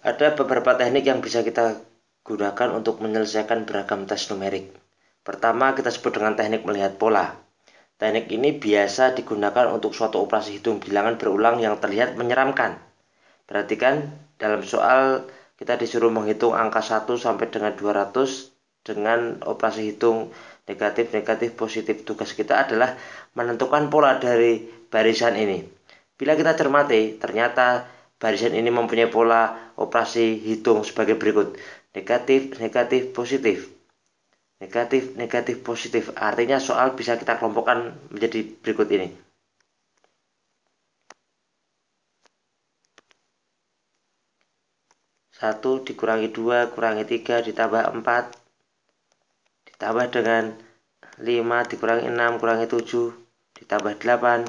Ada beberapa teknik yang bisa kita gunakan untuk menyelesaikan beragam tes numerik. Pertama, kita sebut dengan teknik melihat pola. Teknik ini biasa digunakan untuk suatu operasi hitung bilangan berulang yang terlihat menyeramkan. Perhatikan, dalam soal kita disuruh menghitung angka 1 sampai dengan 200 dengan operasi hitung negatif, negatif, positif. Tugas kita adalah menentukan pola dari barisan ini. Bila kita cermati, ternyata Barisan ini mempunyai pola operasi hitung sebagai berikut. Negatif, negatif, positif. Negatif, negatif, positif. Artinya soal bisa kita kelompokkan menjadi berikut ini. Satu dikurangi dua kurangi tiga ditambah empat ditambah dengan 5 dikurangi 6 kurangi 7 ditambah 8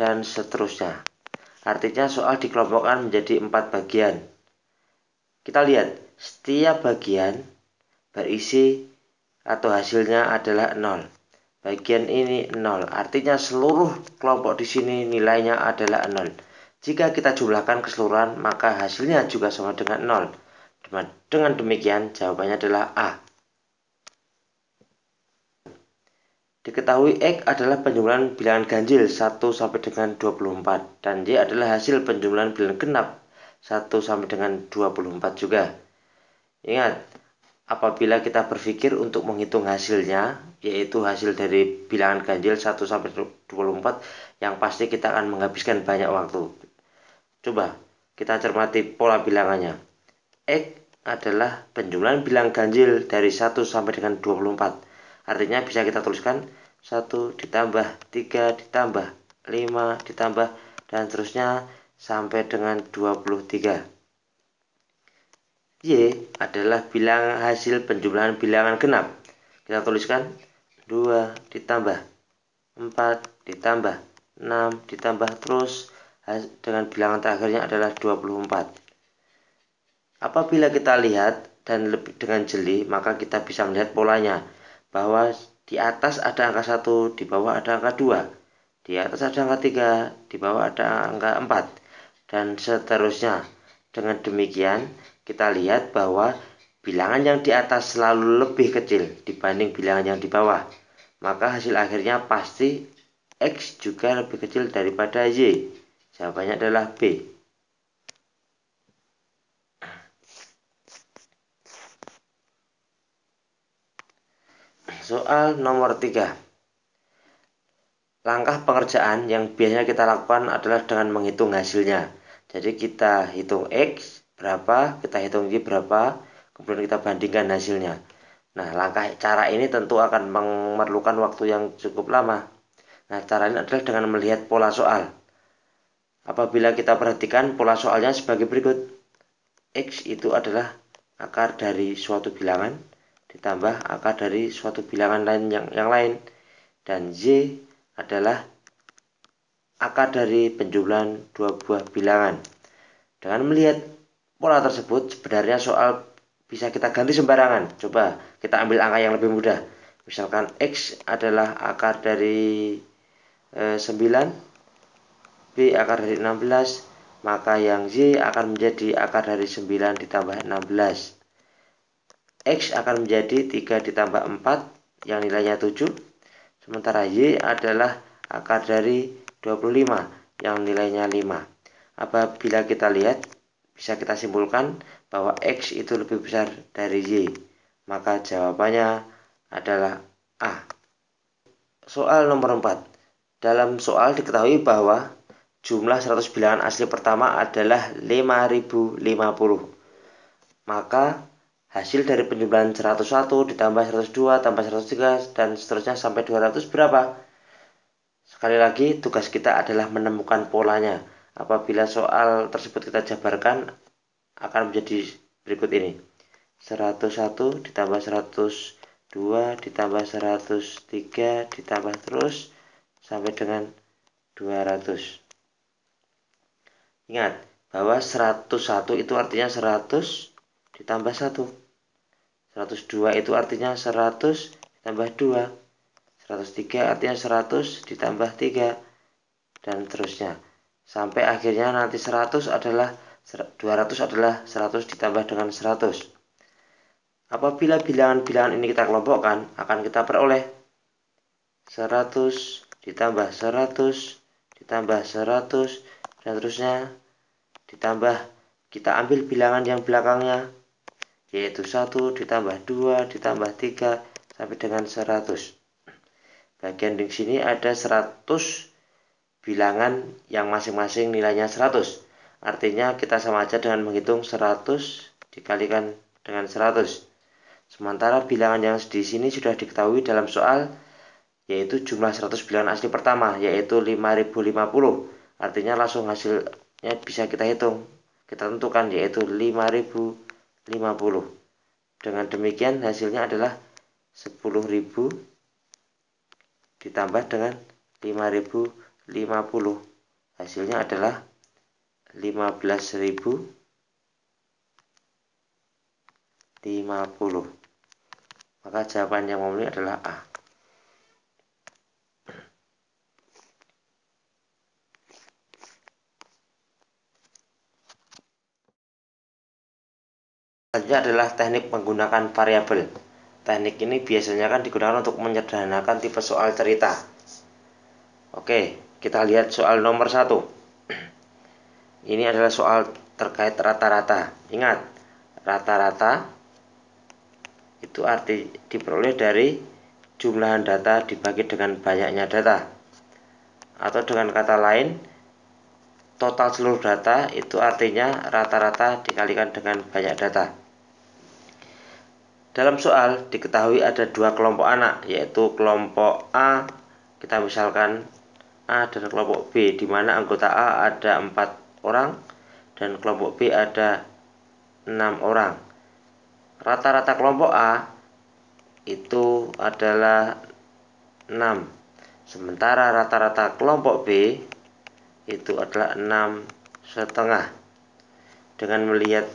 dan seterusnya Artinya soal dikelompokkan menjadi empat bagian. Kita lihat, setiap bagian berisi atau hasilnya adalah nol. Bagian ini nol. artinya seluruh kelompok di sini nilainya adalah nol. Jika kita jumlahkan keseluruhan, maka hasilnya juga sama dengan nol. Dengan demikian, jawabannya adalah A. Diketahui X adalah penjumlahan bilangan ganjil 1 sampai dengan 24 dan Y adalah hasil penjumlahan bilangan genap 1 sampai dengan 24 juga. Ingat, apabila kita berpikir untuk menghitung hasilnya, yaitu hasil dari bilangan ganjil 1 sampai 24 yang pasti kita akan menghabiskan banyak waktu. Coba kita cermati pola bilangannya. X adalah penjumlahan bilangan ganjil dari 1 sampai dengan 24. Artinya bisa kita tuliskan 1 ditambah 3 ditambah 5 ditambah dan seterusnya sampai dengan 23. Y adalah bilangan hasil penjumlahan bilangan genap. Kita tuliskan 2 ditambah 4 ditambah 6 ditambah terus dengan bilangan terakhirnya adalah 24. Apabila kita lihat dan lebih dengan jeli, maka kita bisa melihat polanya bahwa di atas ada angka 1, di bawah ada angka 2, di atas ada angka 3, di bawah ada angka 4, dan seterusnya. Dengan demikian, kita lihat bahwa bilangan yang di atas selalu lebih kecil dibanding bilangan yang di bawah. Maka hasil akhirnya pasti X juga lebih kecil daripada Y. Jawabannya adalah B. Soal nomor 3. Langkah pengerjaan yang biasanya kita lakukan adalah dengan menghitung hasilnya. Jadi kita hitung X berapa, kita hitung Y berapa, kemudian kita bandingkan hasilnya. Nah, langkah cara ini tentu akan memerlukan waktu yang cukup lama. Nah, cara ini adalah dengan melihat pola soal. Apabila kita perhatikan pola soalnya sebagai berikut. X itu adalah akar dari suatu bilangan ditambah akar dari suatu bilangan lain yang, yang lain dan z adalah akar dari penjumlahan dua buah bilangan. Dengan melihat pola tersebut sebenarnya soal bisa kita ganti sembarangan. Coba kita ambil angka yang lebih mudah. Misalkan X adalah akar dari e, eh, 9, B akar dari 16, maka yang z akan menjadi akar dari 9 ditambah 16. X akan menjadi 3 ditambah 4 yang nilainya 7. Sementara Y adalah akar dari 25 yang nilainya 5. Apabila kita lihat, bisa kita simpulkan bahwa X itu lebih besar dari Y. Maka jawabannya adalah A. Soal nomor 4. Dalam soal diketahui bahwa jumlah 100 bilangan asli pertama adalah 5050. Maka hasil dari penjumlahan 101 ditambah 102 tambah 103 dan seterusnya sampai 200 berapa? Sekali lagi tugas kita adalah menemukan polanya. Apabila soal tersebut kita jabarkan akan menjadi berikut ini. 101 ditambah 102 ditambah 103 ditambah terus sampai dengan 200. Ingat bahwa 101 itu artinya 100 ditambah 1. 102 itu artinya 100 ditambah 2 103 artinya 100 ditambah 3 dan terusnya sampai akhirnya nanti 100 adalah 200 adalah 100 ditambah dengan 100 apabila bilangan-bilangan ini kita kelompokkan akan kita peroleh 100 ditambah 100 ditambah 100 dan terusnya ditambah kita ambil bilangan yang belakangnya yaitu 1 ditambah 2 ditambah 3 sampai dengan 100. Bagian di sini ada 100 bilangan yang masing-masing nilainya 100. Artinya kita sama aja dengan menghitung 100 dikalikan dengan 100. Sementara bilangan yang di sini sudah diketahui dalam soal yaitu jumlah 100 bilangan asli pertama yaitu 5050. Artinya langsung hasilnya bisa kita hitung. Kita tentukan yaitu 5050. 50 dengan demikian hasilnya adalah 10.000 ditambah dengan 5.050 hasilnya adalah 15.050 maka jawaban yang memenuhi adalah A Selanjutnya adalah teknik menggunakan variabel. Teknik ini biasanya kan digunakan untuk menyederhanakan tipe soal cerita. Oke, kita lihat soal nomor satu. Ini adalah soal terkait rata-rata. Ingat, rata-rata itu arti diperoleh dari jumlahan data dibagi dengan banyaknya data. Atau dengan kata lain, total seluruh data itu artinya rata-rata dikalikan dengan banyak data. Dalam soal diketahui ada dua kelompok anak, yaitu kelompok A, kita misalkan A dan kelompok B, di mana anggota A ada empat orang dan kelompok B ada enam orang. Rata-rata kelompok A itu adalah 6. Sementara rata-rata kelompok B itu adalah enam setengah dengan melihat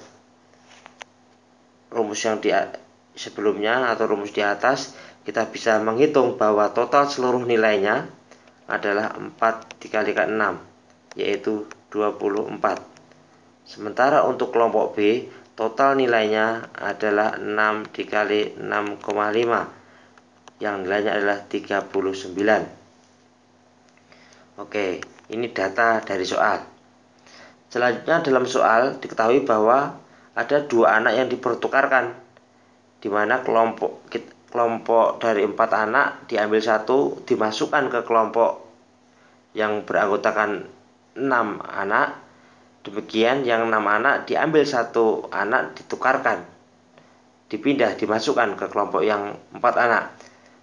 rumus yang di sebelumnya atau rumus di atas kita bisa menghitung bahwa total seluruh nilainya adalah 4 dikalikan 6 yaitu 24 sementara untuk kelompok B total nilainya adalah 6 dikali 6,5 yang nilainya adalah 39. Oke. Ini data dari soal. Selanjutnya dalam soal diketahui bahwa ada dua anak yang dipertukarkan, di mana kelompok kelompok dari empat anak diambil satu dimasukkan ke kelompok yang beranggotakan enam anak. Demikian yang enam anak diambil satu anak ditukarkan, dipindah dimasukkan ke kelompok yang empat anak.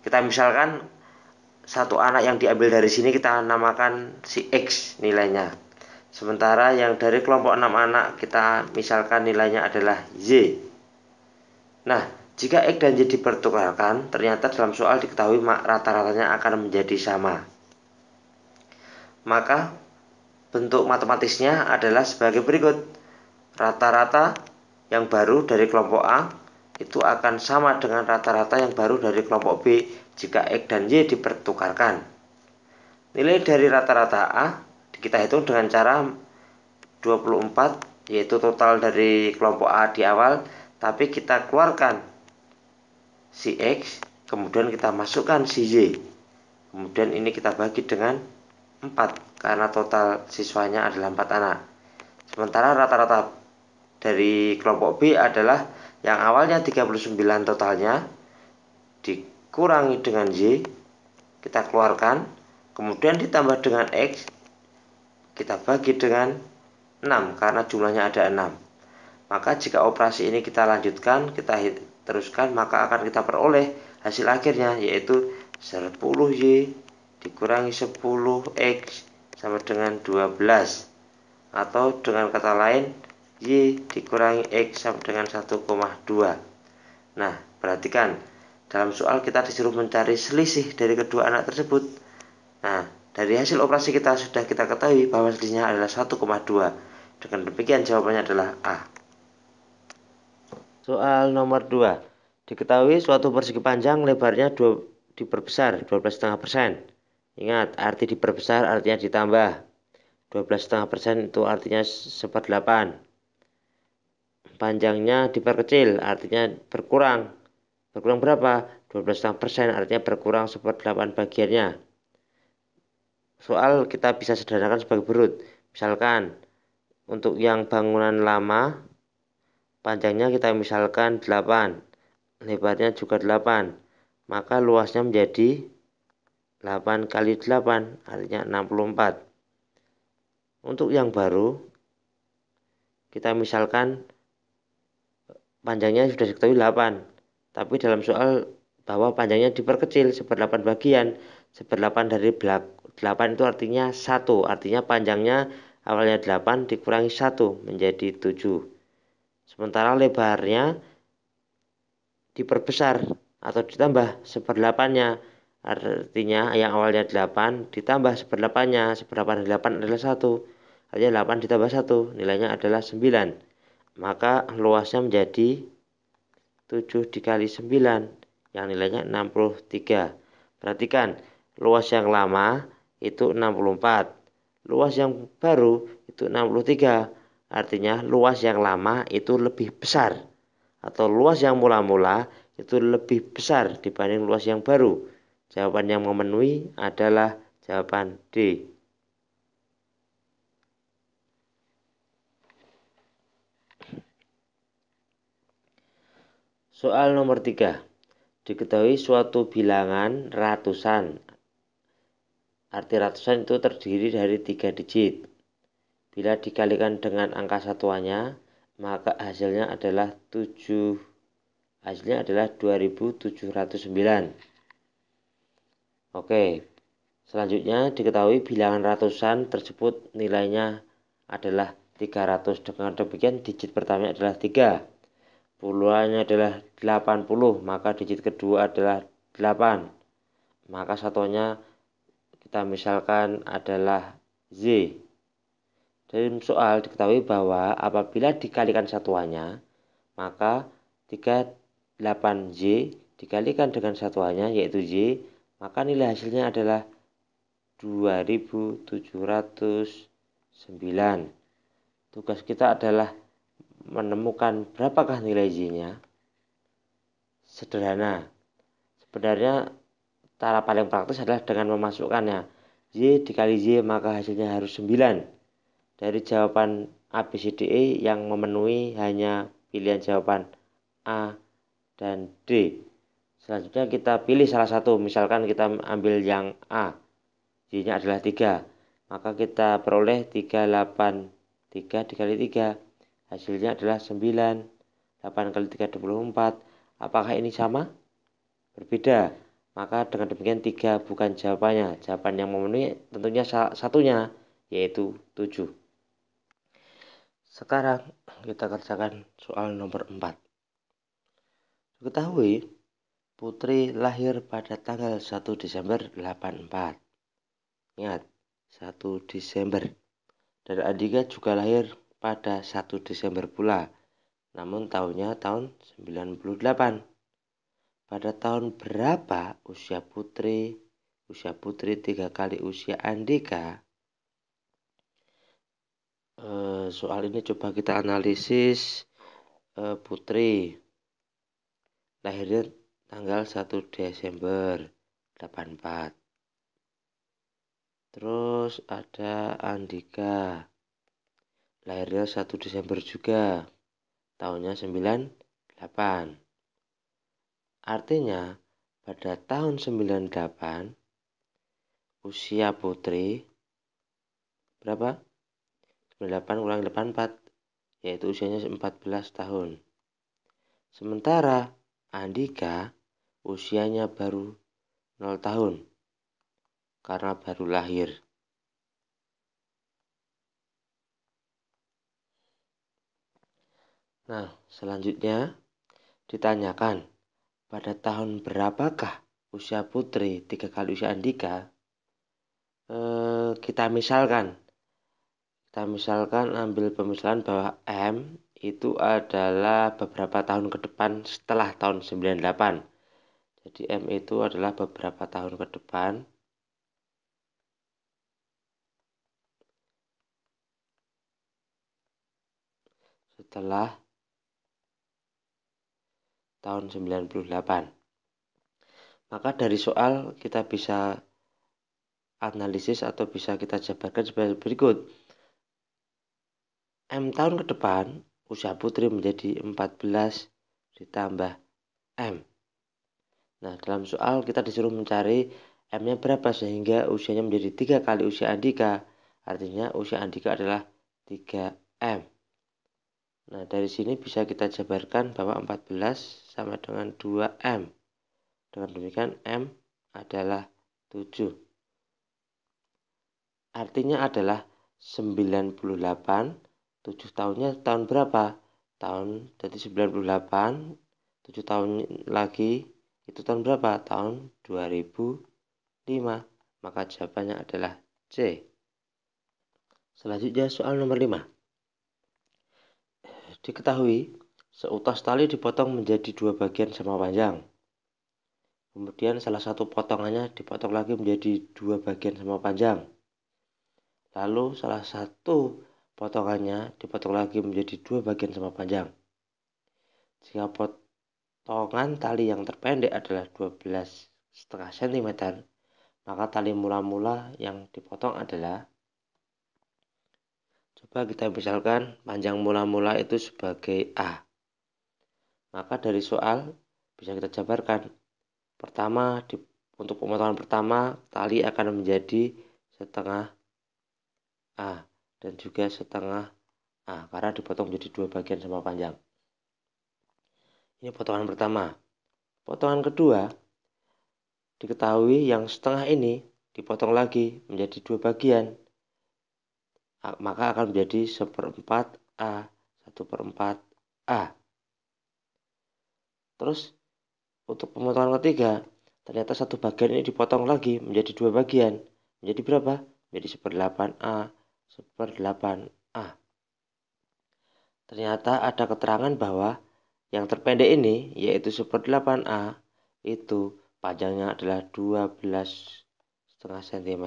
Kita misalkan satu anak yang diambil dari sini kita namakan si X nilainya sementara yang dari kelompok 6 anak kita misalkan nilainya adalah Y nah jika X dan Y dipertukarkan ternyata dalam soal diketahui rata-ratanya akan menjadi sama maka bentuk matematisnya adalah sebagai berikut rata-rata yang baru dari kelompok A itu akan sama dengan rata-rata yang baru dari kelompok B jika X dan Y dipertukarkan. Nilai dari rata-rata A kita hitung dengan cara 24 yaitu total dari kelompok A di awal tapi kita keluarkan si X kemudian kita masukkan si Y kemudian ini kita bagi dengan 4 karena total siswanya adalah 4 anak sementara rata-rata dari kelompok B adalah yang awalnya 39 totalnya di kurangi dengan Y kita keluarkan kemudian ditambah dengan X kita bagi dengan 6 karena jumlahnya ada 6 maka jika operasi ini kita lanjutkan kita teruskan maka akan kita peroleh hasil akhirnya yaitu 10Y dikurangi 10X sama dengan 12 atau dengan kata lain Y dikurangi X sama dengan 1,2 nah perhatikan dalam soal kita disuruh mencari selisih dari kedua anak tersebut. Nah, dari hasil operasi kita sudah kita ketahui bahwa selisihnya adalah 1,2. Dengan demikian jawabannya adalah A. Soal nomor 2. Diketahui suatu persegi panjang lebarnya 2 diperbesar 12,5%. Ingat, arti diperbesar artinya ditambah. 12,5% itu artinya 1 Panjangnya diperkecil artinya berkurang berkurang berapa? 12,5 persen artinya berkurang 1 8 bagiannya soal kita bisa sederhanakan sebagai berut misalkan untuk yang bangunan lama panjangnya kita misalkan 8 lebarnya juga 8 maka luasnya menjadi 8 kali 8 artinya 64 untuk yang baru kita misalkan panjangnya sudah diketahui 8 tapi dalam soal bahwa panjangnya diperkecil seperdelapan bagian, seperdelapan dari belak 8 itu artinya satu artinya panjangnya awalnya delapan dikurangi satu menjadi tujuh Sementara lebarnya diperbesar atau ditambah seperdelapannya artinya yang awalnya delapan ditambah seperdelapannya seperdelapan dari 8 adalah satu artinya delapan ditambah satu nilainya adalah sembilan maka luasnya menjadi 7 dikali 9 yang nilainya 63. Perhatikan, luas yang lama itu 64. Luas yang baru itu 63. Artinya luas yang lama itu lebih besar atau luas yang mula-mula itu lebih besar dibanding luas yang baru. Jawaban yang memenuhi adalah jawaban D. Soal nomor 3. Diketahui suatu bilangan ratusan. Arti ratusan itu terdiri dari tiga digit. Bila dikalikan dengan angka satuannya, maka hasilnya adalah 7 hasilnya adalah 2709. Oke. Selanjutnya diketahui bilangan ratusan tersebut nilainya adalah 300 dengan demikian digit pertamanya adalah 3 Puluhannya adalah 80, maka digit kedua adalah 8. Maka satunya kita misalkan adalah Z. dari soal diketahui bahwa apabila dikalikan satuannya, maka 38Z dikalikan dengan satuannya yaitu z maka nilai hasilnya adalah 2709. Tugas kita adalah menemukan berapakah nilai Y-nya, sederhana. Sebenarnya cara paling praktis adalah dengan memasukkannya. Y dikali Y maka hasilnya harus 9. Dari jawaban ABCDE yang memenuhi hanya pilihan jawaban A dan D. Selanjutnya kita pilih salah satu, misalkan kita ambil yang A. Y-nya adalah 3. Maka kita peroleh tiga dikali 3 Hasilnya adalah 9. 8 kali 3 24. Apakah ini sama? Berbeda. Maka dengan demikian 3 bukan jawabannya. Jawaban yang memenuhi tentunya satunya yaitu 7. Sekarang kita kerjakan soal nomor 4. Diketahui Putri lahir pada tanggal 1 Desember 84. Ingat, 1 Desember. Dan Andika juga lahir pada 1 Desember pula, namun tahunnya tahun 98. Pada tahun berapa usia putri? Usia putri tiga kali usia Andika. Eh, soal ini coba kita analisis e, putri. Lahirnya tanggal 1 Desember 84. Terus ada Andika lahirnya 1 Desember juga, tahunnya 98. Artinya, pada tahun 98, usia putri berapa? 98 kurang 84, yaitu usianya 14 tahun. Sementara Andika usianya baru 0 tahun karena baru lahir. Nah, selanjutnya ditanyakan pada tahun berapakah usia putri tiga kali usia Andika? E, kita misalkan, kita misalkan ambil pemisahan bahwa M itu adalah beberapa tahun ke depan setelah tahun 98. Jadi M itu adalah beberapa tahun ke depan setelah tahun 98. Maka dari soal kita bisa analisis atau bisa kita jabarkan sebagai berikut. M tahun ke depan usia putri menjadi 14 ditambah M. Nah, dalam soal kita disuruh mencari M-nya berapa sehingga usianya menjadi tiga kali usia Andika. Artinya usia Andika adalah 3M. Nah, dari sini bisa kita jabarkan bahwa 14 sama dengan 2M. Dengan demikian M adalah 7. Artinya adalah 98 7 tahunnya tahun berapa? Tahun jadi 98 7 tahun lagi itu tahun berapa? Tahun 2005. Maka jawabannya adalah C. Selanjutnya soal nomor 5. Diketahui Seutas tali dipotong menjadi dua bagian sama panjang. Kemudian salah satu potongannya dipotong lagi menjadi dua bagian sama panjang. Lalu salah satu potongannya dipotong lagi menjadi dua bagian sama panjang. Jika potongan tali yang terpendek adalah 12 setengah cm, maka tali mula-mula yang dipotong adalah Coba kita misalkan panjang mula-mula itu sebagai A. Maka dari soal bisa kita jabarkan. Pertama, di, untuk pemotongan pertama, tali akan menjadi setengah A dan juga setengah A karena dipotong menjadi dua bagian sama panjang. Ini potongan pertama. Potongan kedua, diketahui yang setengah ini dipotong lagi menjadi dua bagian. Maka akan menjadi seperempat A, satu perempat A. Terus untuk pemotongan ketiga, ternyata satu bagian ini dipotong lagi menjadi dua bagian. Menjadi berapa? Menjadi seperdelapan A, seperdelapan A. Ternyata ada keterangan bahwa yang terpendek ini, yaitu seperdelapan A, itu panjangnya adalah 12 setengah cm.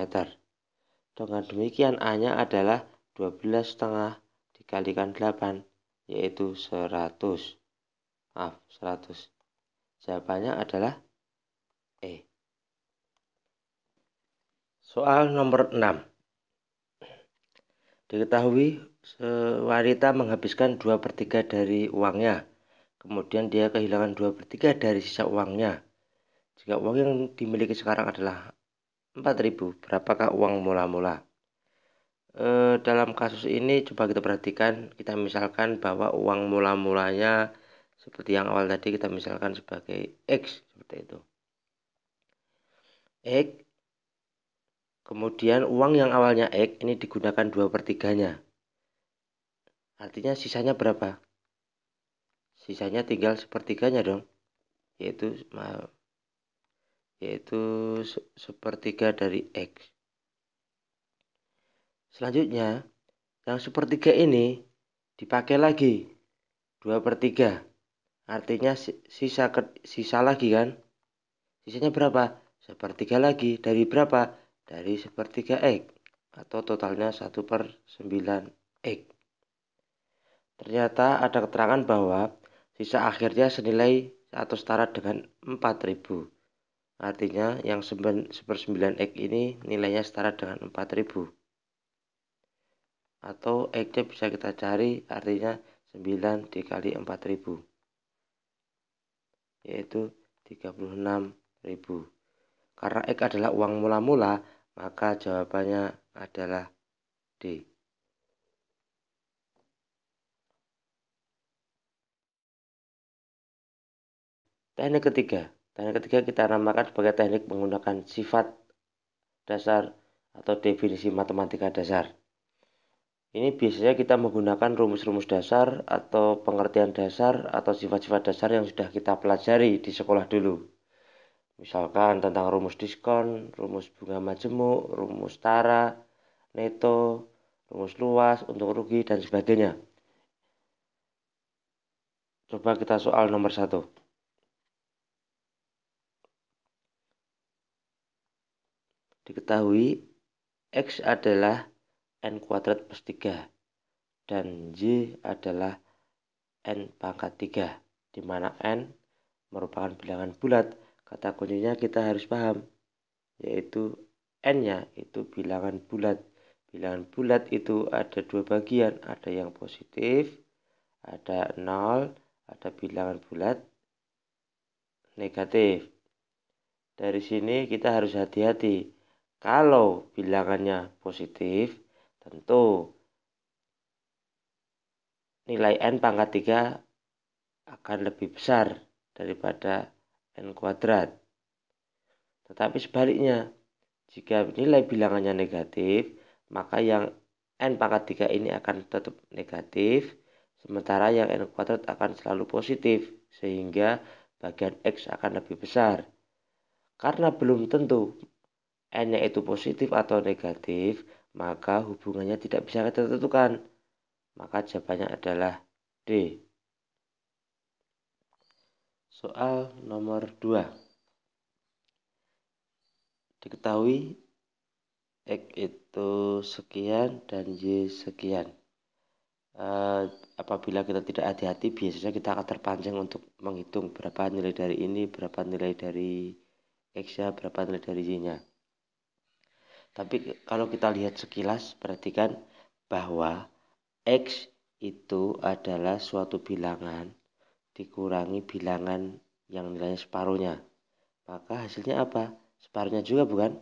Dengan demikian A-nya adalah 12 setengah dikalikan 8, yaitu 100 maaf 100 jawabannya adalah E soal nomor 6 diketahui wanita menghabiskan 2 per 3 dari uangnya kemudian dia kehilangan 2 per 3 dari sisa uangnya jika uang yang dimiliki sekarang adalah 4000 berapakah uang mula-mula e, dalam kasus ini coba kita perhatikan kita misalkan bahwa uang mula-mulanya seperti yang awal tadi kita misalkan sebagai X seperti itu X kemudian uang yang awalnya X ini digunakan dua per nya artinya sisanya berapa sisanya tinggal sepertiganya dong yaitu yaitu sepertiga dari X selanjutnya yang sepertiga ini dipakai lagi dua pertiga artinya sisa sisa lagi kan sisanya berapa sepertiga lagi dari berapa dari sepertiga x atau totalnya 1 per 9 x ternyata ada keterangan bahwa sisa akhirnya senilai atau setara dengan 4000 artinya yang 1 per 9 x ini nilainya setara dengan 4000 atau x-nya bisa kita cari artinya 9 dikali 4000 yaitu 36.000. Karena X adalah uang mula-mula, maka jawabannya adalah D. Teknik ketiga. Teknik ketiga kita namakan sebagai teknik menggunakan sifat dasar atau definisi matematika dasar. Ini biasanya kita menggunakan rumus-rumus dasar atau pengertian dasar atau sifat-sifat dasar yang sudah kita pelajari di sekolah dulu. Misalkan tentang rumus diskon, rumus bunga majemuk, rumus tara, neto, rumus luas, untung rugi, dan sebagainya. Coba kita soal nomor satu. Diketahui X adalah n kuadrat plus 3 dan y adalah n pangkat 3 di mana n merupakan bilangan bulat kata kuncinya kita harus paham yaitu n-nya itu bilangan bulat bilangan bulat itu ada dua bagian ada yang positif ada 0 ada bilangan bulat negatif dari sini kita harus hati-hati kalau bilangannya positif Tentu nilai n pangkat 3 akan lebih besar daripada n kuadrat. Tetapi sebaliknya, jika nilai bilangannya negatif, maka yang n pangkat 3 ini akan tetap negatif, sementara yang n kuadrat akan selalu positif, sehingga bagian x akan lebih besar. Karena belum tentu n-nya itu positif atau negatif, maka hubungannya tidak bisa kita tentukan. Maka jawabannya adalah D. Soal nomor 2. Diketahui X itu sekian dan Y sekian. Uh, apabila kita tidak hati-hati, biasanya kita akan terpancing untuk menghitung berapa nilai dari ini, berapa nilai dari x berapa nilai dari Y-nya. Tapi kalau kita lihat sekilas, perhatikan bahwa X itu adalah suatu bilangan dikurangi bilangan yang nilainya separuhnya. Maka hasilnya apa? Separuhnya juga bukan?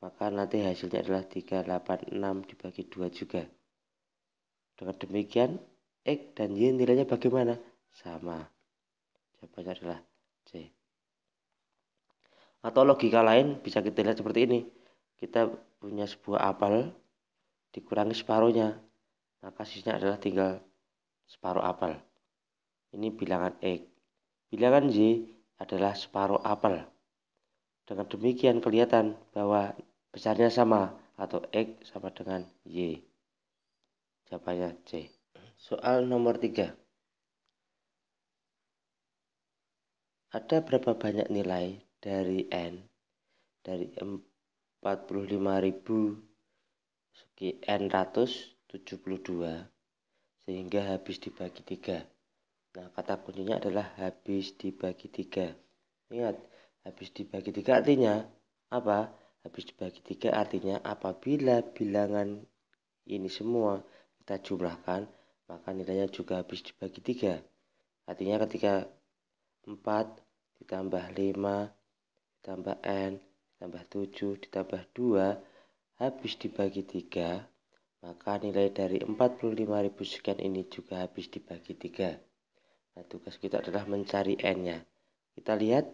Maka nanti hasilnya adalah 386 dibagi 2 juga. Dengan demikian, X dan Y nilainya bagaimana? Sama. Jawabannya adalah C. Atau logika lain bisa kita lihat seperti ini. Kita punya sebuah apel dikurangi separuhnya, maka nah, sisanya adalah tinggal separuh apel. Ini bilangan X. Bilangan Y adalah separuh apel. Dengan demikian kelihatan bahwa besarnya sama atau X sama dengan Y. Jawabannya C. Soal nomor 3. Ada berapa banyak nilai dari N dari 4 sekian ratus 72 sehingga habis dibagi tiga. nah kata kuncinya adalah habis dibagi tiga. ingat habis dibagi tiga artinya apa? habis dibagi tiga artinya apabila bilangan ini semua kita jumlahkan maka nilainya juga habis dibagi tiga. artinya ketika 4 ditambah 5 ditambah N tambah 7 ditambah 2 habis dibagi 3, maka nilai dari 45.000 sekian ini juga habis dibagi 3. Nah, tugas kita adalah mencari N-nya. Kita lihat,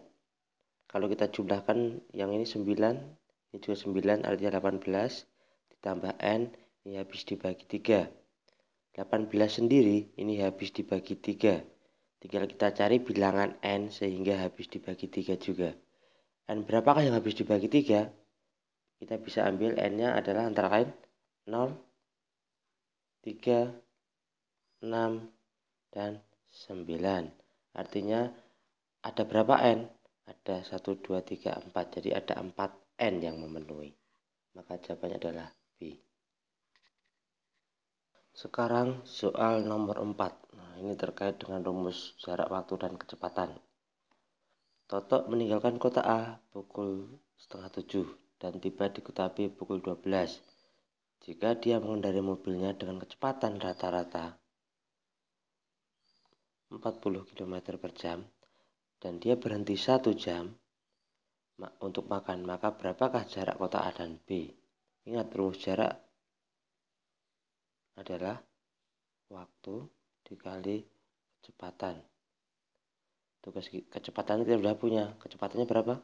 kalau kita jumlahkan yang ini 9, ini juga 9, artinya 18, ditambah N, ini habis dibagi 3. 18 sendiri, ini habis dibagi 3. Tinggal kita cari bilangan N sehingga habis dibagi 3 juga. N berapakah yang habis dibagi 3? Kita bisa ambil N-nya adalah antara lain 0, 3, 6, dan 9. Artinya ada berapa N? Ada 1, 2, 3, 4. Jadi ada 4 N yang memenuhi. Maka jawabannya adalah B. Sekarang soal nomor 4. Nah, ini terkait dengan rumus jarak waktu dan kecepatan. Toto meninggalkan kota A pukul setengah tujuh dan tiba di kota B pukul 12 jika dia mengendarai mobilnya dengan kecepatan rata-rata 40 km per jam dan dia berhenti satu jam untuk makan, maka berapakah jarak kota A dan B? Ingat rumus jarak adalah waktu dikali kecepatan tugas kecepatan kita sudah punya kecepatannya berapa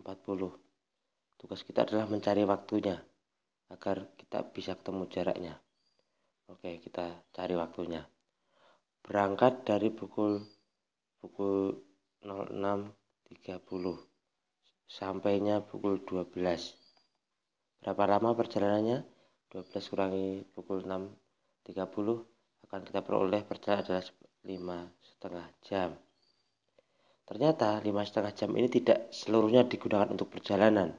40 tugas kita adalah mencari waktunya agar kita bisa ketemu jaraknya oke kita cari waktunya berangkat dari pukul pukul 06.30 sampainya pukul 12 berapa lama perjalanannya 12 kurangi pukul 6.30 akan kita peroleh perjalanan adalah 5 setengah jam Ternyata lima setengah jam ini tidak seluruhnya digunakan untuk perjalanan.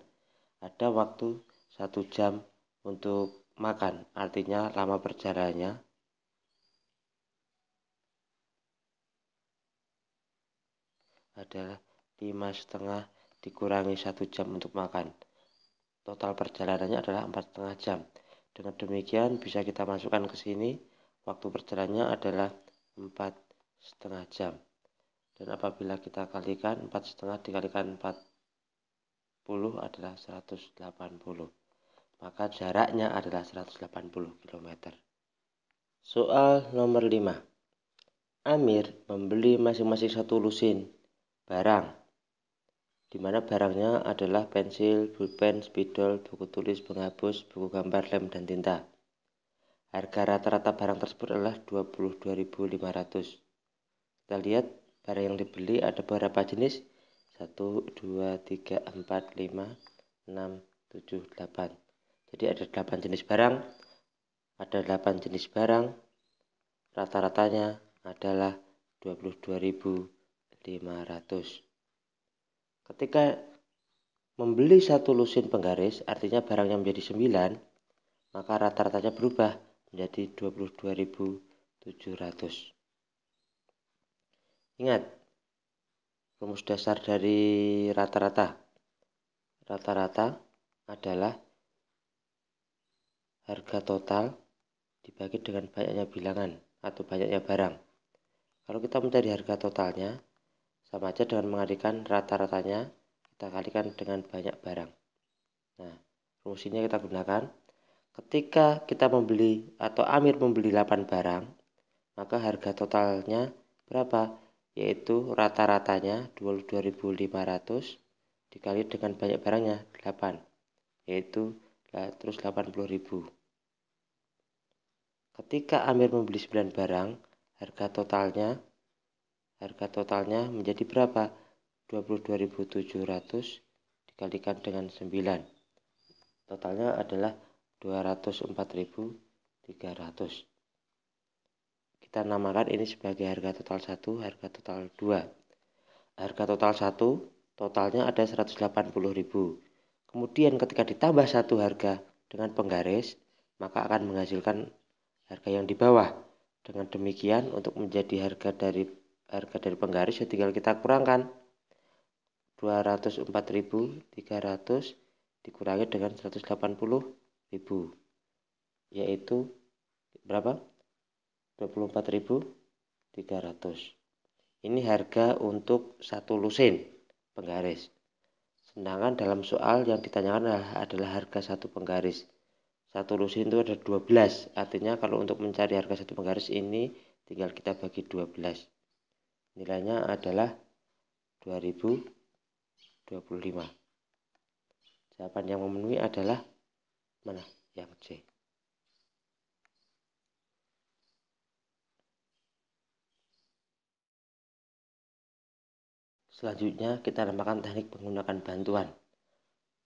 Ada waktu satu jam untuk makan, artinya lama perjalanannya. Adalah lima setengah dikurangi satu jam untuk makan. Total perjalanannya adalah empat setengah jam. Dengan demikian bisa kita masukkan ke sini. Waktu perjalanannya adalah empat setengah jam. Dan apabila kita kalikan setengah dikalikan 40 adalah 180. Maka jaraknya adalah 180 km. Soal nomor 5. Amir membeli masing-masing satu lusin barang di mana barangnya adalah pensil, pulpen, spidol, buku tulis, penghapus, buku gambar, lem, dan tinta. Harga rata-rata barang tersebut adalah 22.500. Kita lihat Barang yang dibeli ada beberapa jenis. 1, 2, 3, 4, 5, 6, 7, 8. Jadi ada 8 jenis barang. Ada 8 jenis barang. Rata-ratanya adalah 22.500. Ketika membeli satu lusin penggaris, artinya barangnya menjadi 9, maka rata-ratanya berubah menjadi 22.700. Ingat, rumus dasar dari rata-rata. Rata-rata adalah harga total dibagi dengan banyaknya bilangan atau banyaknya barang. Kalau kita mencari harga totalnya, sama aja dengan mengalikan rata-ratanya, kita kalikan dengan banyak barang. Nah, rumus kita gunakan. Ketika kita membeli atau Amir membeli 8 barang, maka harga totalnya berapa? yaitu rata-ratanya 22.500 dikali dengan banyak barangnya 8 yaitu 180.000 ketika Amir membeli 9 barang harga totalnya harga totalnya menjadi berapa 22.700 dikalikan dengan 9 totalnya adalah 204.300 kita namakan ini sebagai harga total 1, harga total 2. Harga total 1 totalnya ada 180.000. Kemudian ketika ditambah satu harga dengan penggaris, maka akan menghasilkan harga yang di bawah. Dengan demikian untuk menjadi harga dari harga dari penggaris ya tinggal kita kurangkan 204.300 dikurangi dengan 180.000 yaitu berapa? 24.300 ini harga untuk satu lusin penggaris sedangkan dalam soal yang ditanyakan adalah, harga satu penggaris satu lusin itu ada 12 artinya kalau untuk mencari harga satu penggaris ini tinggal kita bagi 12 nilainya adalah 2025 jawaban yang memenuhi adalah mana yang C Selanjutnya kita namakan teknik menggunakan bantuan.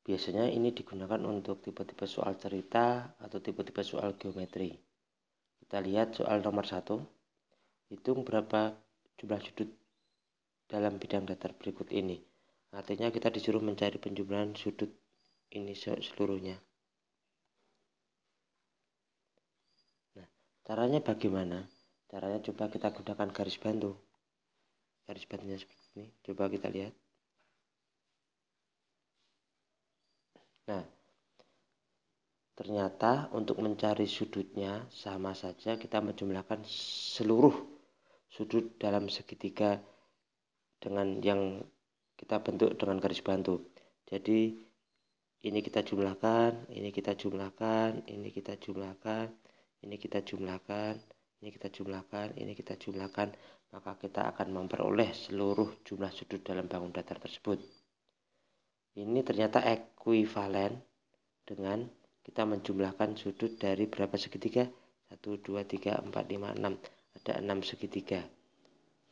Biasanya ini digunakan untuk tipe-tipe soal cerita atau tipe-tipe soal geometri. Kita lihat soal nomor satu. Hitung berapa jumlah sudut dalam bidang datar berikut ini. Artinya kita disuruh mencari penjumlahan sudut ini seluruhnya. Nah, caranya bagaimana? Caranya coba kita gunakan garis bantu. Garis bantunya seperti Nih, coba kita lihat. Nah, ternyata untuk mencari sudutnya sama saja kita menjumlahkan seluruh sudut dalam segitiga dengan yang kita bentuk dengan garis bantu. Jadi ini kita jumlahkan, ini kita jumlahkan, ini kita jumlahkan, ini kita jumlahkan, ini kita jumlahkan ini kita jumlahkan, ini kita jumlahkan, maka kita akan memperoleh seluruh jumlah sudut dalam bangun datar tersebut. Ini ternyata ekuivalen dengan kita menjumlahkan sudut dari berapa segitiga? 1, 2, 3, 4, 5, 6. Ada 6 segitiga.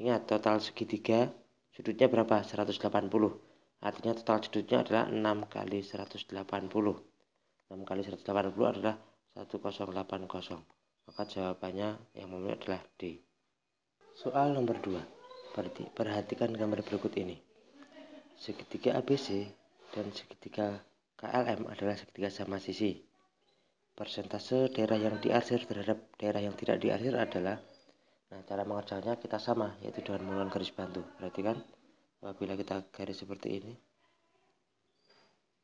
Ingat, total segitiga sudutnya berapa? 180. Artinya total sudutnya adalah 6 kali 180. 6 kali 180 adalah 1080. Maka jawabannya yang memilih adalah D. Soal nomor 2. perhatikan gambar berikut ini. Segitiga ABC dan segitiga KLM adalah segitiga sama sisi. Persentase daerah yang diarsir terhadap daerah yang tidak diarsir adalah Nah, cara mengerjakannya kita sama, yaitu dengan menggunakan garis bantu. Perhatikan, apabila kita garis seperti ini,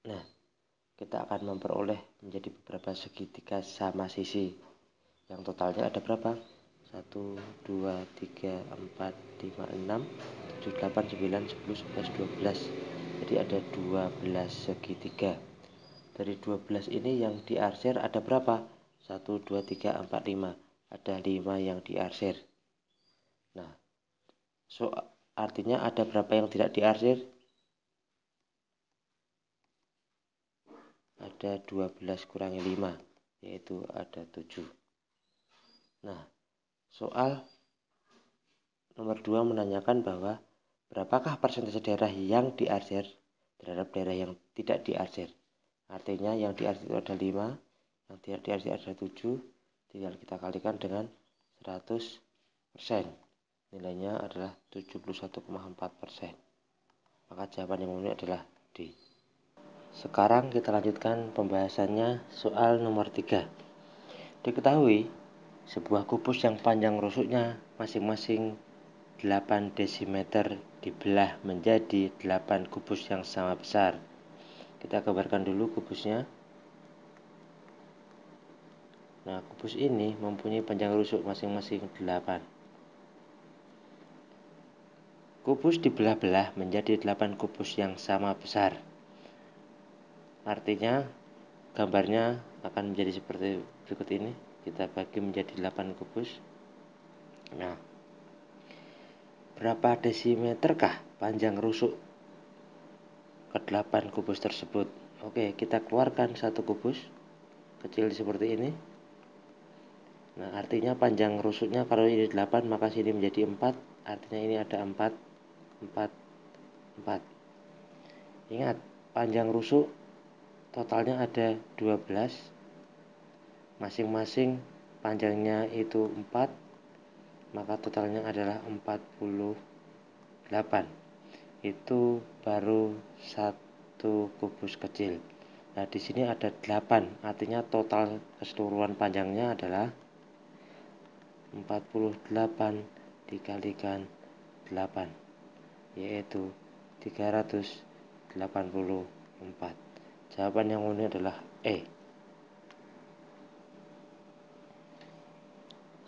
nah, kita akan memperoleh menjadi beberapa segitiga sama sisi yang totalnya ada berapa 1, 2, 3, 4, 5, 6, 7, 8, 9, 10, 11, 12 jadi ada 12 segitiga dari 12 ini yang diarsir ada berapa? 1, 2, 3, 4, 5 ada 5 yang diarsir nah so, artinya ada berapa yang tidak diarsir? ada 12 kurangi 5 yaitu ada 7 Nah, soal nomor 2 menanyakan bahwa berapakah persentase daerah yang diarsir terhadap daerah yang tidak diarsir. Artinya yang diarsir ada 5, yang tidak diarsir ada 7, tinggal kita kalikan dengan 100%. Nilainya adalah 71,4%. Maka jawaban yang memenuhi adalah D. Sekarang kita lanjutkan pembahasannya soal nomor 3. Diketahui sebuah kubus yang panjang rusuknya masing-masing 8 desimeter dibelah menjadi 8 kubus yang sama besar. Kita gambarkan dulu kubusnya. Nah, kubus ini mempunyai panjang rusuk masing-masing 8. Kubus dibelah-belah menjadi 8 kubus yang sama besar. Artinya, gambarnya akan menjadi seperti berikut ini kita bagi menjadi 8 kubus nah berapa desimeter kah panjang rusuk ke 8 kubus tersebut oke kita keluarkan satu kubus kecil seperti ini nah artinya panjang rusuknya kalau ini 8 maka sini menjadi 4 artinya ini ada 4 4 4 ingat panjang rusuk totalnya ada 12 masing-masing panjangnya itu 4 maka totalnya adalah 48 itu baru satu kubus kecil nah di sini ada 8 artinya total keseluruhan panjangnya adalah 48 dikalikan 8 yaitu 384 jawaban yang unik adalah E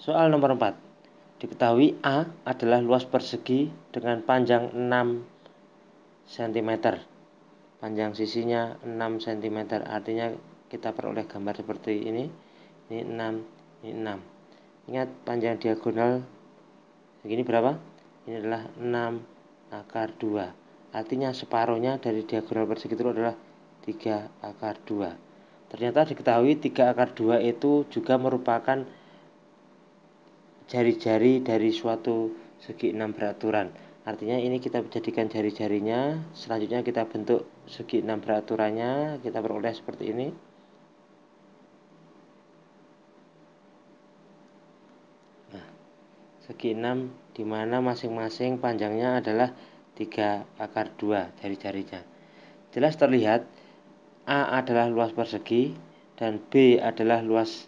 Soal nomor 4. Diketahui A adalah luas persegi dengan panjang 6 cm. Panjang sisinya 6 cm. Artinya kita peroleh gambar seperti ini. Ini 6, ini 6. Ingat panjang diagonal segini berapa? Ini adalah 6 akar 2. Artinya separuhnya dari diagonal persegi itu adalah 3 akar 2. Ternyata diketahui 3 akar 2 itu juga merupakan jari-jari dari suatu segi enam beraturan artinya ini kita jadikan jari-jarinya selanjutnya kita bentuk segi enam beraturannya kita peroleh seperti ini nah, segi enam dimana masing-masing panjangnya adalah tiga akar dua jari-jarinya jelas terlihat A adalah luas persegi dan B adalah luas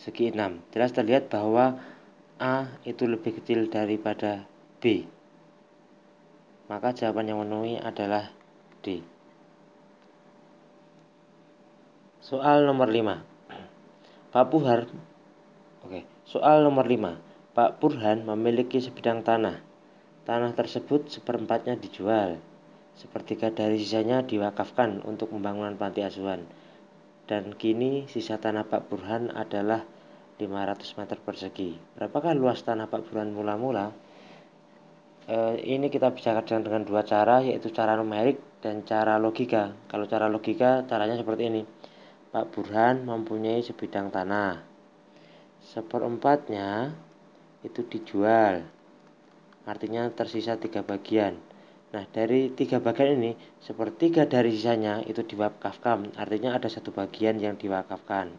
segi enam. jelas terlihat bahwa A itu lebih kecil daripada B? Maka jawaban yang memenuhi adalah D. Soal nomor 5. Pak Puhar Oke, soal nomor 5. Pak Purhan memiliki sebidang tanah. Tanah tersebut seperempatnya dijual. Sepertiga dari sisanya diwakafkan untuk pembangunan panti asuhan. Dan kini sisa tanah Pak Burhan adalah 500 meter persegi. Berapakah luas tanah Pak Buruan mula-mula? E, ini kita bisa kerjakan dengan dua cara, yaitu cara numerik dan cara logika. Kalau cara logika, caranya seperti ini. Pak Burhan mempunyai sebidang tanah. Seperempatnya itu dijual. Artinya tersisa tiga bagian. Nah, dari tiga bagian ini, sepertiga dari sisanya itu diwakafkan. Artinya ada satu bagian yang diwakafkan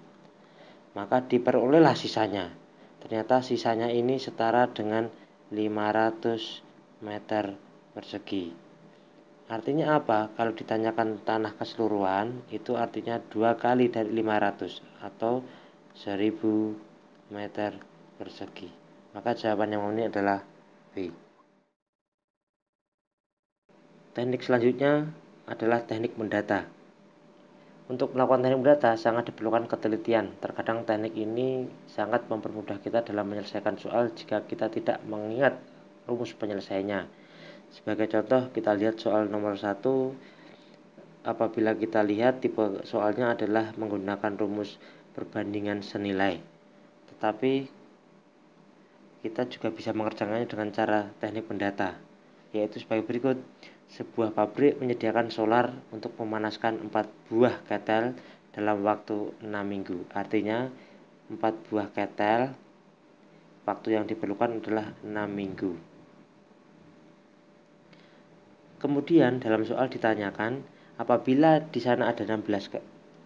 maka diperolehlah sisanya. Ternyata sisanya ini setara dengan 500 meter persegi. Artinya apa? Kalau ditanyakan tanah keseluruhan, itu artinya dua kali dari 500 atau 1000 meter persegi. Maka jawaban yang ini adalah B. Teknik selanjutnya adalah teknik mendata. Untuk melakukan teknik mendata sangat diperlukan ketelitian. Terkadang teknik ini sangat mempermudah kita dalam menyelesaikan soal jika kita tidak mengingat rumus penyelesaiannya. Sebagai contoh, kita lihat soal nomor 1 apabila kita lihat tipe soalnya adalah menggunakan rumus perbandingan senilai. Tetapi kita juga bisa mengerjakannya dengan cara teknik pendata, yaitu sebagai berikut sebuah pabrik menyediakan solar untuk memanaskan empat buah ketel dalam waktu enam minggu. Artinya empat buah ketel waktu yang diperlukan adalah enam minggu. Kemudian dalam soal ditanyakan apabila di sana ada 16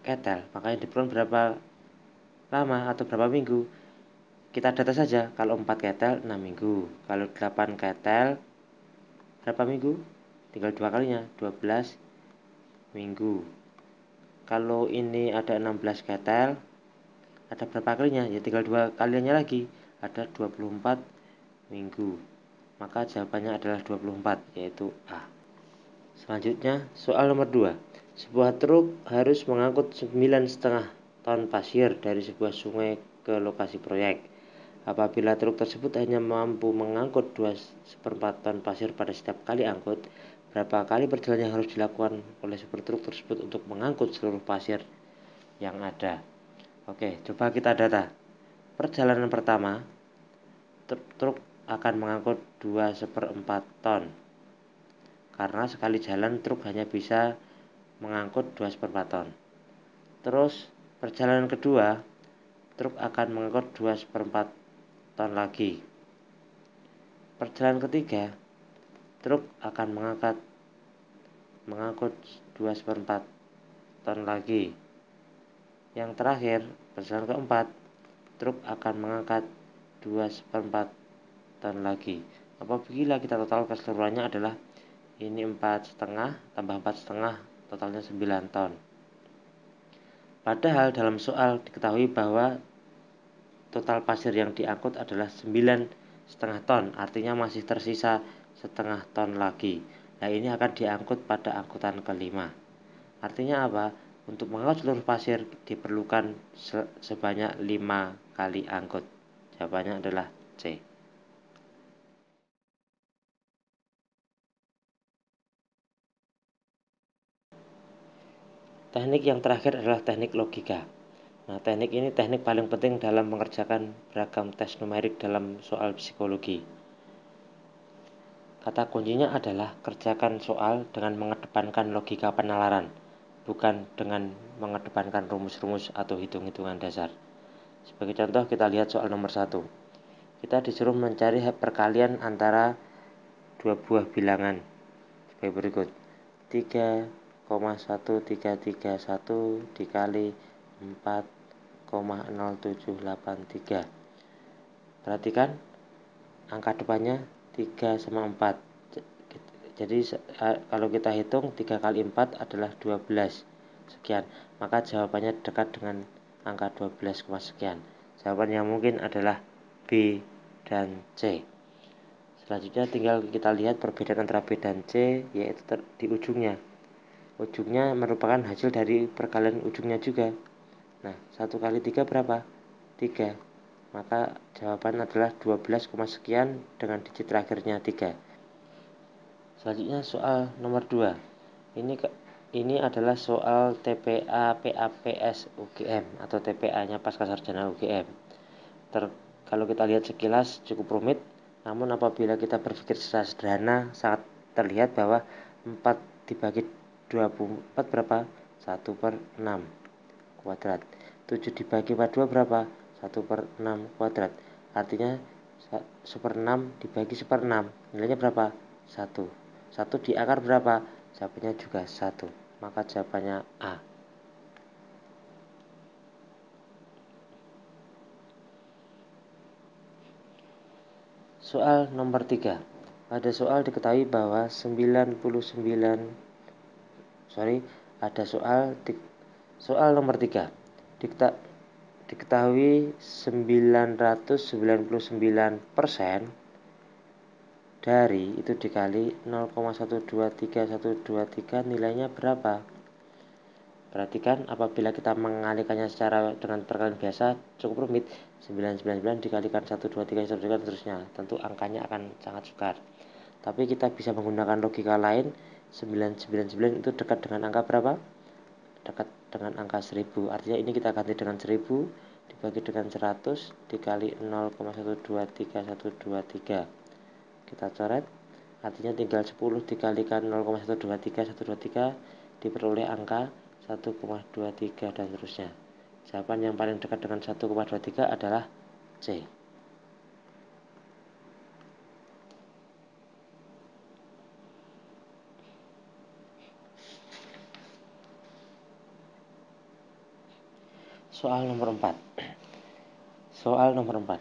ketel, maka yang diperlukan berapa lama atau berapa minggu? Kita data saja kalau 4 ketel 6 minggu, kalau 8 ketel berapa minggu? tinggal dua kalinya 12 minggu kalau ini ada 16 gatal ada berapa kalinya ya tinggal dua kalinya lagi ada 24 minggu maka jawabannya adalah 24 yaitu A selanjutnya soal nomor 2 sebuah truk harus mengangkut 9,5 ton pasir dari sebuah sungai ke lokasi proyek apabila truk tersebut hanya mampu mengangkut 2 seperempat ton pasir pada setiap kali angkut Berapa kali perjalanan yang harus dilakukan oleh super truk tersebut untuk mengangkut seluruh pasir yang ada? Oke, coba kita data. Perjalanan pertama, truk akan mengangkut 2 seperempat ton. Karena sekali jalan truk hanya bisa mengangkut 2 seperempat ton. Terus perjalanan kedua, truk akan mengangkut 2 seperempat ton lagi. Perjalanan ketiga, truk akan mengangkat mengangkut 2 seperempat ton lagi. Yang terakhir, pesan keempat, truk akan mengangkat 2 seperempat ton lagi. Apabila kita total keseluruhannya adalah ini empat setengah tambah empat setengah totalnya 9 ton. Padahal dalam soal diketahui bahwa total pasir yang diangkut adalah 9 setengah ton, artinya masih tersisa setengah ton lagi. Nah ini akan diangkut pada angkutan kelima. Artinya apa? Untuk mengangkut seluruh pasir diperlukan se sebanyak 5 kali angkut. Jawabannya adalah C. Teknik yang terakhir adalah teknik logika. Nah, teknik ini teknik paling penting dalam mengerjakan beragam tes numerik dalam soal psikologi. Kata kuncinya adalah kerjakan soal dengan mengedepankan logika penalaran, bukan dengan mengedepankan rumus-rumus atau hitung-hitungan dasar. Sebagai contoh, kita lihat soal nomor satu. Kita disuruh mencari perkalian antara dua buah bilangan sebagai berikut. 3,1331 dikali 4,0783. Perhatikan angka depannya 3 sama 4 jadi kalau kita hitung 3 kali 4 adalah 12 sekian maka jawabannya dekat dengan angka 12, sekian jawaban yang mungkin adalah B dan C selanjutnya tinggal kita lihat perbedaan antara B dan C yaitu di ujungnya ujungnya merupakan hasil dari perkalian ujungnya juga nah 1 kali 3 berapa? 3 maka jawaban adalah 12, sekian dengan digit terakhirnya 3. Selanjutnya soal nomor 2. Ini ini adalah soal TPA PAPS UGM atau TPA-nya Pasca Sarjana UGM. Ter, kalau kita lihat sekilas cukup rumit, namun apabila kita berpikir secara sederhana sangat terlihat bahwa 4 dibagi 24 berapa? 1 per 6 kuadrat 7 dibagi per 2 berapa? 1 per 6 kuadrat artinya 1 per 6 dibagi 1 per 6 nilainya berapa? 1 1 di akar berapa? jawabannya juga 1 maka jawabannya A Soal nomor 3 Pada soal diketahui bahwa 99 Sorry, ada soal di, Soal nomor 3 diketahui 999 persen dari itu dikali 0,123123 nilainya berapa perhatikan apabila kita mengalikannya secara dengan perkalian biasa cukup rumit 999 dikalikan 123 dikalikan seterusnya tentu angkanya akan sangat sukar tapi kita bisa menggunakan logika lain 999 itu dekat dengan angka berapa dekat dengan angka 1000 artinya ini kita ganti dengan 1000 dibagi dengan 100 dikali 0,123123 kita coret artinya tinggal 10 dikalikan 0,123123 diperoleh angka 1,23 dan seterusnya jawaban yang paling dekat dengan 1,23 adalah C soal nomor 4. Soal nomor 4.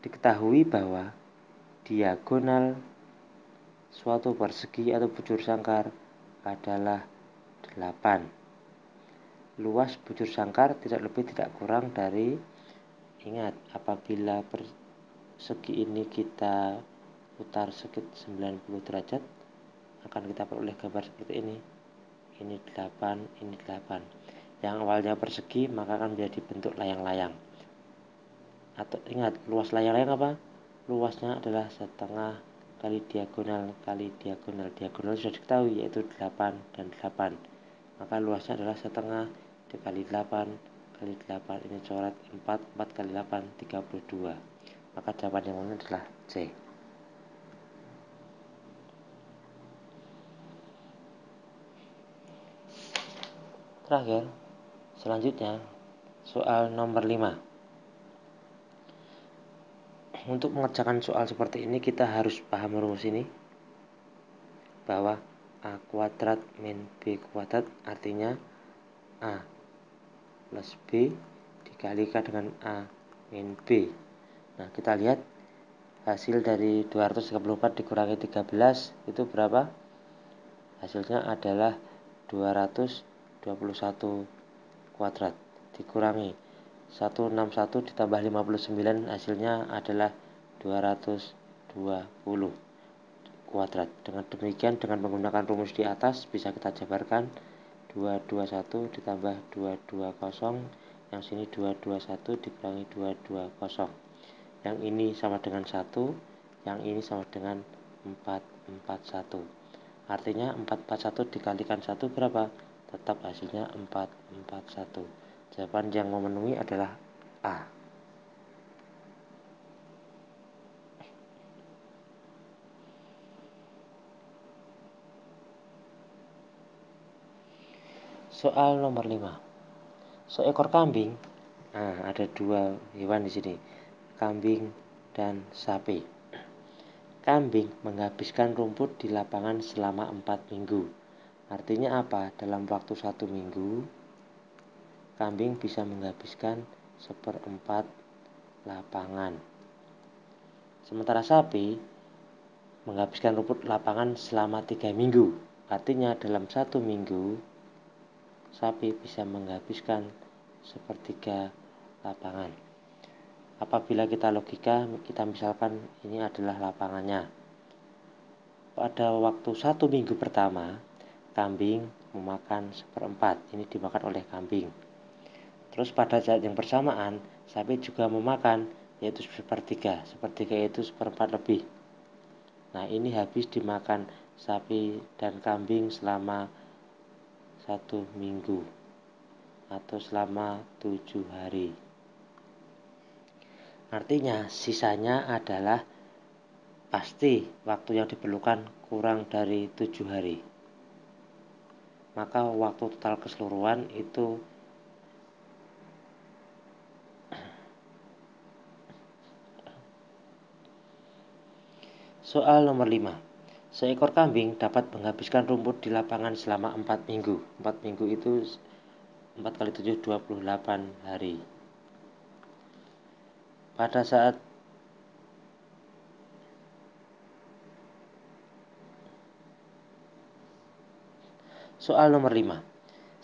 Diketahui bahwa diagonal suatu persegi atau bujur sangkar adalah 8. Luas bujur sangkar tidak lebih tidak kurang dari ingat apabila persegi ini kita putar sekitar 90 derajat akan kita peroleh gambar seperti ini. Ini 8, ini 8 yang awalnya persegi maka akan menjadi bentuk layang-layang atau ingat luas layang-layang apa luasnya adalah setengah kali diagonal kali diagonal diagonal sudah diketahui yaitu 8 dan 8 maka luasnya adalah setengah dikali 8 kali 8 ini coret 4 4 kali 8 32 maka jawaban yang benar adalah C terakhir Selanjutnya, soal nomor 5. Untuk mengerjakan soal seperti ini kita harus paham rumus ini bahwa A kuadrat min B kuadrat artinya A plus B dikalikan dengan A min B. Nah, kita lihat hasil dari 234 dikurangi 13 itu berapa? Hasilnya adalah 221 kuadrat dikurangi 161 ditambah 59 hasilnya adalah 220 kuadrat. Dengan demikian dengan menggunakan rumus di atas bisa kita jabarkan 221 ditambah 220 yang sini 221 dikurangi 220 yang ini sama dengan 1 yang ini sama dengan 441 artinya 441 dikalikan 1 berapa tetap hasilnya 441 jawaban yang memenuhi adalah A soal nomor 5 seekor kambing nah, ada dua hewan di sini kambing dan sapi kambing menghabiskan rumput di lapangan selama 4 minggu Artinya apa? Dalam waktu satu minggu, kambing bisa menghabiskan seperempat lapangan. Sementara sapi menghabiskan rumput lapangan selama tiga minggu. Artinya dalam satu minggu, sapi bisa menghabiskan sepertiga lapangan. Apabila kita logika, kita misalkan ini adalah lapangannya. Pada waktu satu minggu pertama, kambing memakan seperempat. Ini dimakan oleh kambing. Terus pada saat yang bersamaan, sapi juga memakan yaitu sepertiga. Sepertiga itu seperempat lebih. Nah, ini habis dimakan sapi dan kambing selama satu minggu atau selama tujuh hari. Artinya, sisanya adalah pasti waktu yang diperlukan kurang dari tujuh hari maka waktu total keseluruhan itu Soal nomor 5. Seekor kambing dapat menghabiskan rumput di lapangan selama 4 minggu. 4 minggu itu 4 kali 7 28 hari. Pada saat Soal nomor 5.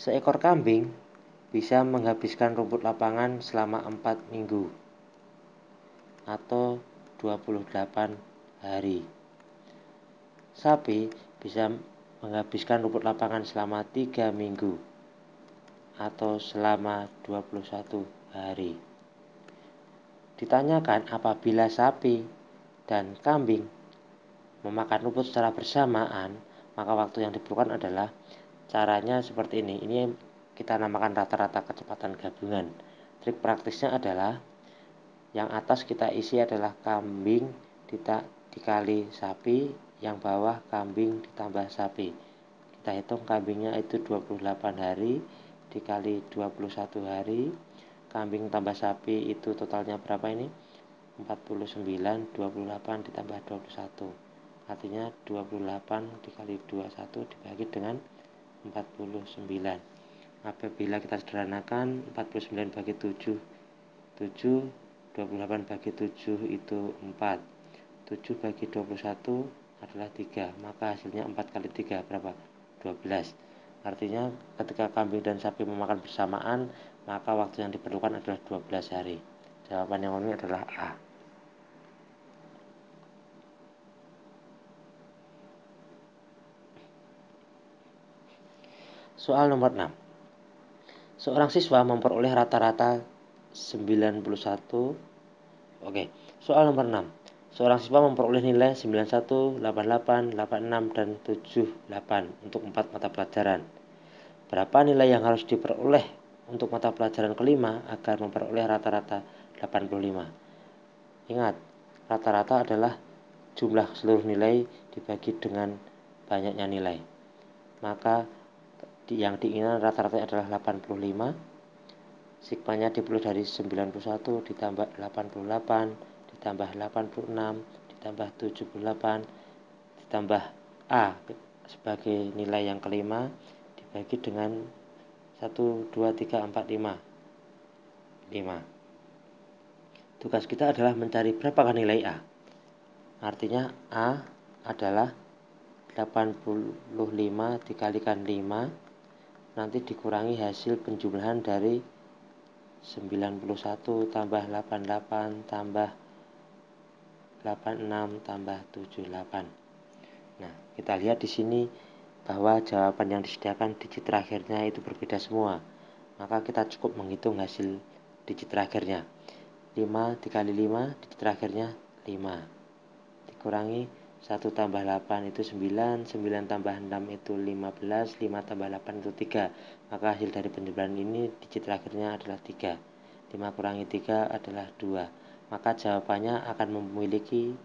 Seekor kambing bisa menghabiskan rumput lapangan selama 4 minggu atau 28 hari. Sapi bisa menghabiskan rumput lapangan selama 3 minggu atau selama 21 hari. Ditanyakan apabila sapi dan kambing memakan rumput secara bersamaan, maka waktu yang diperlukan adalah Caranya seperti ini. Ini kita namakan rata-rata kecepatan gabungan. Trik praktisnya adalah yang atas kita isi adalah kambing dikali sapi, yang bawah kambing ditambah sapi. Kita hitung kambingnya itu 28 hari dikali 21 hari. Kambing tambah sapi itu totalnya berapa ini? 49 28 ditambah 21 artinya 28 dikali 21 dibagi dengan 49 apabila kita sederhanakan 49 bagi 7 7 28 bagi 7 itu 4 7 bagi 21 adalah 3 maka hasilnya 4 kali 3 berapa 12 artinya ketika kambing dan sapi memakan bersamaan maka waktu yang diperlukan adalah 12 hari jawaban yang ini adalah A Soal nomor 6. Seorang siswa memperoleh rata-rata 91. Oke, soal nomor 6. Seorang siswa memperoleh nilai 91, 88, 86 dan 78 untuk 4 mata pelajaran. Berapa nilai yang harus diperoleh untuk mata pelajaran kelima agar memperoleh rata-rata 85? Ingat, rata-rata adalah jumlah seluruh nilai dibagi dengan banyaknya nilai. Maka di, yang diinginkan rata-rata adalah 85 sigmanya diperoleh dari 91 ditambah 88 ditambah 86 ditambah 78 ditambah A sebagai nilai yang kelima dibagi dengan 1, 2, 3, 4, 5 5 tugas kita adalah mencari berapakah nilai A artinya A adalah 85 dikalikan 5 nanti dikurangi hasil penjumlahan dari 91 tambah 88 tambah 86 tambah 78 nah kita lihat di sini bahwa jawaban yang disediakan digit terakhirnya itu berbeda semua maka kita cukup menghitung hasil digit terakhirnya 5 dikali 5 digit terakhirnya 5 dikurangi 1 tambah 8 itu 9, 9 tambah 6 itu 15, 5 tambah 8 itu 3. Maka hasil dari penjumlahan ini digit terakhirnya adalah 3. 5 kurangi 3 adalah 2. Maka jawabannya akan memiliki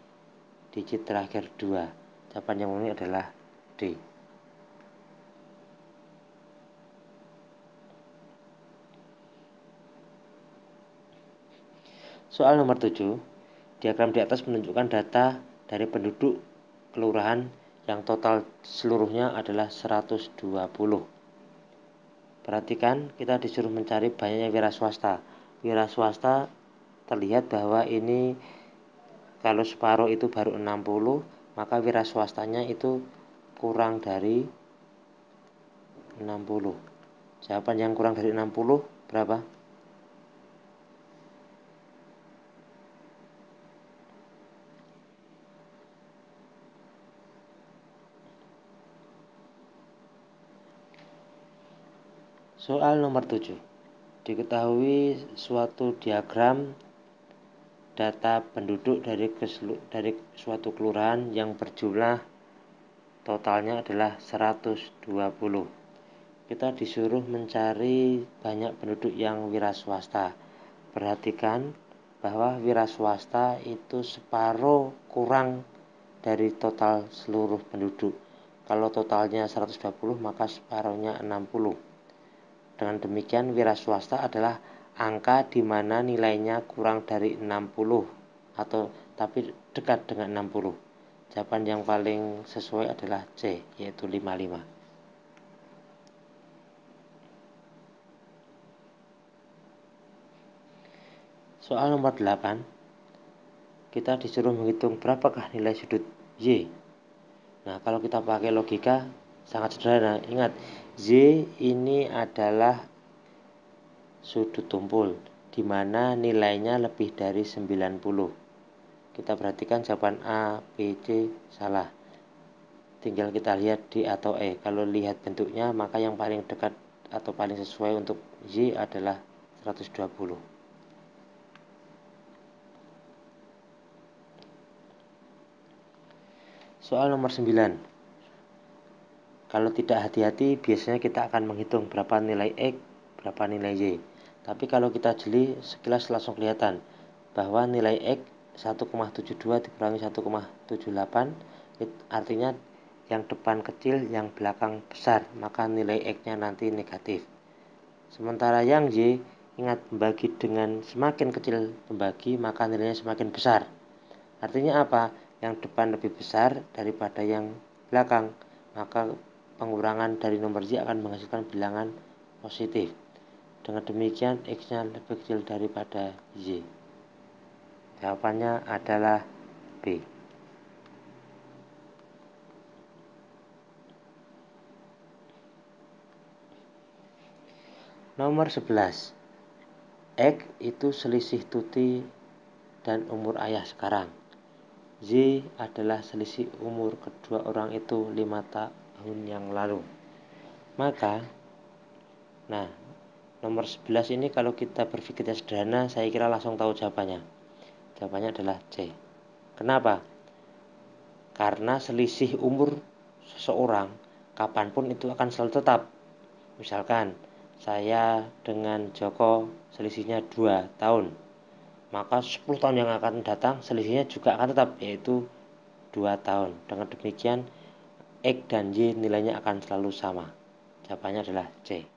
digit terakhir 2. Jawaban yang memiliki adalah D. Soal nomor 7. Diagram di atas menunjukkan data dari penduduk kelurahan yang total seluruhnya adalah 120. Perhatikan kita disuruh mencari banyaknya wira swasta. Wira swasta terlihat bahwa ini kalau separuh itu baru 60, maka wira swastanya itu kurang dari 60. Jawaban yang kurang dari 60 berapa? Soal nomor 7. Diketahui suatu diagram data penduduk dari dari suatu kelurahan yang berjumlah totalnya adalah 120. Kita disuruh mencari banyak penduduk yang wira swasta. Perhatikan bahwa wira swasta itu separuh kurang dari total seluruh penduduk. Kalau totalnya 120 maka separuhnya 60. Dengan demikian, wira swasta adalah angka di mana nilainya kurang dari 60 atau tapi dekat dengan 60. Jawaban yang paling sesuai adalah C, yaitu 55. Soal nomor 8 Kita disuruh menghitung berapakah nilai sudut Y Nah kalau kita pakai logika Sangat sederhana Ingat Z ini adalah sudut tumpul di mana nilainya lebih dari 90. Kita perhatikan jawaban A, B, C salah. Tinggal kita lihat D atau E. Kalau lihat bentuknya maka yang paling dekat atau paling sesuai untuk Z adalah 120. Soal nomor 9. Kalau tidak hati-hati, biasanya kita akan menghitung berapa nilai X, berapa nilai Y. Tapi kalau kita jeli, sekilas langsung kelihatan bahwa nilai X 1,72 dikurangi 1,78 artinya yang depan kecil, yang belakang besar, maka nilai X-nya nanti negatif. Sementara yang Y, ingat membagi dengan semakin kecil pembagi, maka nilainya semakin besar. Artinya apa? Yang depan lebih besar daripada yang belakang, maka pengurangan dari nomor z akan menghasilkan bilangan positif. Dengan demikian, X-nya lebih kecil daripada Y. Jawabannya adalah B. Nomor 11. X itu selisih tuti dan umur ayah sekarang. Z adalah selisih umur kedua orang itu 5 ta tahun yang lalu. Maka, nah, nomor 11 ini kalau kita berpikirnya sederhana, saya kira langsung tahu jawabannya. Jawabannya adalah C. Kenapa? Karena selisih umur seseorang kapanpun itu akan selalu tetap. Misalkan, saya dengan Joko selisihnya 2 tahun. Maka 10 tahun yang akan datang selisihnya juga akan tetap, yaitu 2 tahun. Dengan demikian, X dan Y nilainya akan selalu sama. Jawabannya adalah C.